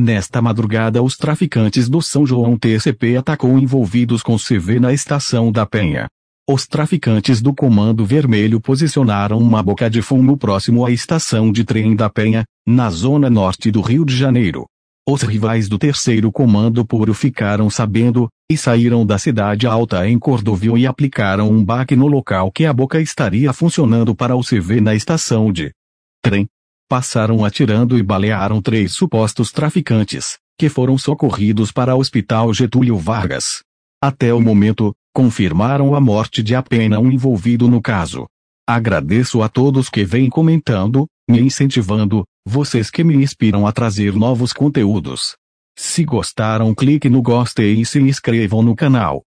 Nesta madrugada os traficantes do São João TCP atacou envolvidos com CV na estação da Penha. Os traficantes do Comando Vermelho posicionaram uma boca de fumo próximo à estação de trem da Penha, na zona norte do Rio de Janeiro. Os rivais do terceiro comando puro ficaram sabendo, e saíram da cidade alta em Cordovil e aplicaram um baque no local que a boca estaria funcionando para o CV na estação de trem passaram atirando e balearam três supostos traficantes, que foram socorridos para o Hospital Getúlio Vargas. Até o momento, confirmaram a morte de apenas um envolvido no caso. Agradeço a todos que vêm comentando, me incentivando, vocês que me inspiram a trazer novos conteúdos. Se gostaram, clique no gostei e se inscrevam no canal.